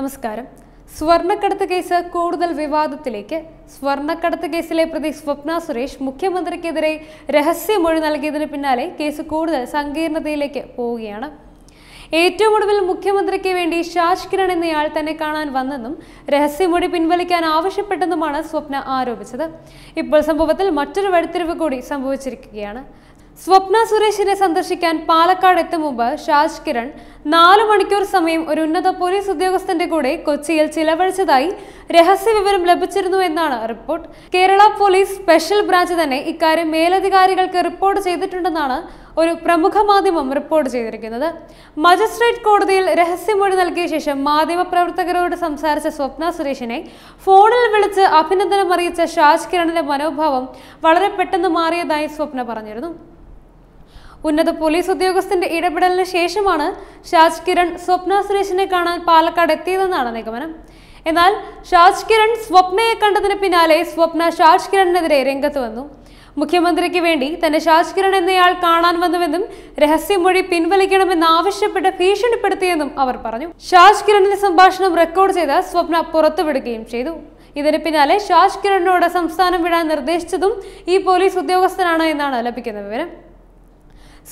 നമസ്കാരം സ്വർണ്ണക്കടത്ത് കേസ് കൂടുതൽ വിവാദത്തിലേക്ക് സ്വർണ്ണക്കടത്ത് കേസിലെ പ്രതി സ്വപ്ന സുരേഷ് മുഖ്യമന്ത്രിക്കെതിരെ രഹസ്യമൊഴി നൽകിയതിന് പിന്നാലെ കേസ് കൂടുതൽ സങ്കീർണതയിലേക്ക് പോവുകയാണ് ഏറ്റവും ഒടുവിൽ മുഖ്യമന്ത്രിക്ക് വേണ്ടി ഷാജ് കിരൺ എന്നയാൾ തന്നെ കാണാൻ വന്നെന്നും രഹസ്യമൊഴി പിൻവലിക്കാൻ ആവശ്യപ്പെട്ടെന്നുമാണ് സ്വപ്ന ആരോപിച്ചത് ഇപ്പോൾ സംഭവത്തിൽ മറ്റൊരു വഴിത്തിരിവ് കൂടി സംഭവിച്ചിരിക്കുകയാണ് സ്വപ്ന സുരേഷിനെ സന്ദർശിക്കാൻ പാലക്കാട് എത്തും മുമ്പ് ഷാജ് കിരൺ നാലു മണിക്കൂർ സമയം ഒരു ഉന്നത പോലീസ് ഉദ്യോഗസ്ഥന്റെ കൂടെ കൊച്ചിയിൽ ചിലവഴിച്ചതായി രഹസ്യ വിവരം ലഭിച്ചിരുന്നു എന്നാണ് report Kerala police special branch തന്നെ ഇക്കാര്യം മേലധികാരികൾക്ക് റിപ്പോർട്ട് ചെയ്തിട്ടുണ്ടെന്നാണ് ഒരു പ്രമുഖ മാധ്യമം റിപ്പോർട്ട് ചെയ്തിരിക്കുന്നത് മജിസ്ട്രേറ്റ് കോടതിയിൽ രഹസ്യമൊഴി നൽകിയ ശേഷം മാധ്യമപ്രവർത്തകരോട് സംസാരിച്ച സ്വപ്ന സുരേഷിനെ ഫോണിൽ വിളിച്ച് അഭിനന്ദനം അറിയിച്ച ഷാജ് കിരണിന്റെ മനോഭാവം വളരെ പെട്ടെന്ന് മാറിയതായി സ്വപ്ന പറഞ്ഞിരുന്നു ഉന്നത പോലീസ് ഉദ്യോഗസ്ഥന്റെ ഇടപെടലിന് ശേഷമാണ് ഷാജ് കിരൺ സ്വപ്ന സുരേഷിനെ കാണാൻ പാലക്കാട് എത്തിയതെന്നാണ് നിഗമനം എന്നാൽ ഷാജ് കിരൺ സ്വപ്നയെ കണ്ടതിന് പിന്നാലെ സ്വപ്ന ഷാജ് കിരണിനെതിരെ രംഗത്ത് വന്നു മുഖ്യമന്ത്രിക്ക് വേണ്ടി തന്നെ ഷാജ് കിരൺ എന്നയാൾ കാണാൻ വന്നുവെന്നും രഹസ്യമൊഴി പിൻവലിക്കണമെന്ന് ആവശ്യപ്പെട്ട് ഭീഷണിപ്പെടുത്തിയെന്നും അവർ പറഞ്ഞു ഷാജ് കിരണിന്റെ സംഭാഷണം റെക്കോർഡ് ചെയ്ത് സ്വപ്ന പുറത്തുവിടുകയും ചെയ്തു ഇതിന് പിന്നാലെ ഷാജ് കിരണിനോട് സംസ്ഥാനം വിടാൻ നിർദ്ദേശിച്ചതും ഈ പോലീസ് ഉദ്യോഗസ്ഥനാണ് എന്നാണ് ലഭിക്കുന്ന വിവരം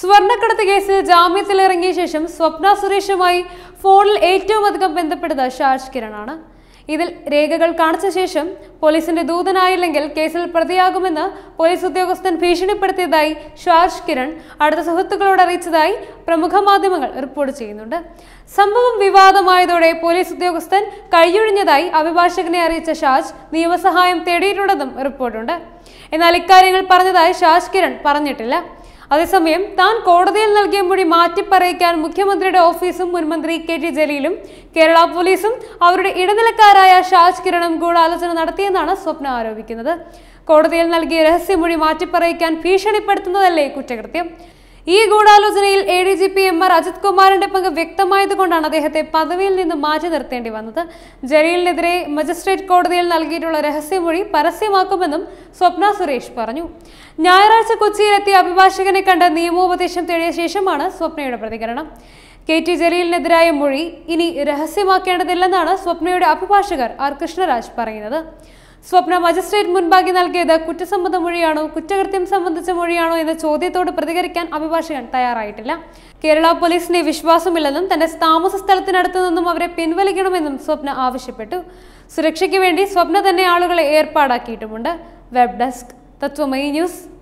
സ്വർണ്ണക്കടത്ത് കേസിൽ ജാമ്യത്തിലിറങ്ങിയ ശേഷം സ്വപ്ന സുരേഷുമായി ഫോണിൽ ഏറ്റവും അധികം ബന്ധപ്പെടുന്നത് ഷാജ് കിരണാണ് ഇതിൽ രേഖകൾ കാണിച്ച ശേഷം പോലീസിന്റെ ദൂതനായില്ലെങ്കിൽ കേസിൽ പ്രതിയാകുമെന്ന് പോലീസ് ഉദ്യോഗസ്ഥൻ ഭീഷണിപ്പെടുത്തിയതായി ഷാജ് കിരൺ അടുത്ത സുഹൃത്തുക്കളോട് അറിയിച്ചതായി പ്രമുഖ മാധ്യമങ്ങൾ റിപ്പോർട്ട് ചെയ്യുന്നുണ്ട് സംഭവം വിവാദമായതോടെ പോലീസ് ഉദ്യോഗസ്ഥൻ കഴിയൊഴിഞ്ഞതായി അഭിഭാഷകനെ അറിയിച്ച ഷാജ് നിയമസഹായം തേടിയിട്ടുണ്ടെന്നും റിപ്പോർട്ടുണ്ട് എന്നാൽ ഇക്കാര്യങ്ങൾ പറഞ്ഞതായി ഷാജ് കിരൺ പറഞ്ഞിട്ടില്ല അതേസമയം താൻ കോടതിയിൽ നൽകിയ മൊഴി മാറ്റിപ്പറയിക്കാൻ മുഖ്യമന്ത്രിയുടെ ഓഫീസും മുൻമന്ത്രി കെ ടി ജലീലും കേരള പോലീസും അവരുടെ ഇടനിലക്കാരായ ഷാജ് കിരണും ഗൂഢാലോചന നടത്തിയെന്നാണ് സ്വപ്ന ആരോപിക്കുന്നത് കോടതിയിൽ നൽകിയ രഹസ്യമൊഴി മാറ്റിപ്പറയിക്കാൻ ഭീഷണിപ്പെടുത്തുന്നതല്ലേ കുറ്റകൃത്യം ഈ ഗൂഢാലോചനയിൽ A D G P M R Ajith കുമാറിന്റെ പങ്ക് വ്യക്തമായതുകൊണ്ടാണ് അദ്ദേഹത്തെ പദവിയിൽ നിന്ന് മാറ്റി നിർത്തേണ്ടി വന്നത് ജലീലിനെതിരെ മജിസ്ട്രേറ്റ് കോടതിയിൽ നൽകിയിട്ടുള്ള രഹസ്യമൊഴി പരസ്യമാക്കുമെന്നും സ്വപ്ന സുരേഷ് പറഞ്ഞു ഞായറാഴ്ച കൊച്ചിയിലെത്തിയ അഭിഭാഷകനെ കണ്ട് നിയമോപദേശം തേടിയ ശേഷമാണ് സ്വപ്നയുടെ പ്രതികരണം കെ ടി ജലീലിനെതിരായ മൊഴി ഇനി രഹസ്യമാക്കേണ്ടതില്ലെന്നാണ് സ്വപ്നയുടെ അഭിഭാഷകർ ആർ കൃഷ്ണരാജ് പറയുന്നത് സ്വപ്ന മജിസ്ട്രേറ്റ് മുൻപാകെ നൽകിയത് കുറ്റസമ്മത മൊഴിയാണോ കുറ്റകൃത്യം സംബന്ധിച്ച മൊഴിയാണോ എന്ന ചോദ്യത്തോട് പ്രതികരിക്കാൻ അഭിഭാഷകൻ തയ്യാറായിട്ടില്ല കേരള പോലീസിനെ വിശ്വാസമില്ലെന്നും തന്റെ താമസ സ്ഥലത്തിനടുത്തു നിന്നും അവരെ പിൻവലിക്കണമെന്നും സ്വപ്ന ആവശ്യപ്പെട്ടു സുരക്ഷയ്ക്ക് വേണ്ടി സ്വപ്ന തന്നെ ആളുകളെ ഏർപ്പാടാക്കിയിട്ടുമുണ്ട് വെബ് ഡെസ്ക് തത്വമയി ന്യൂസ്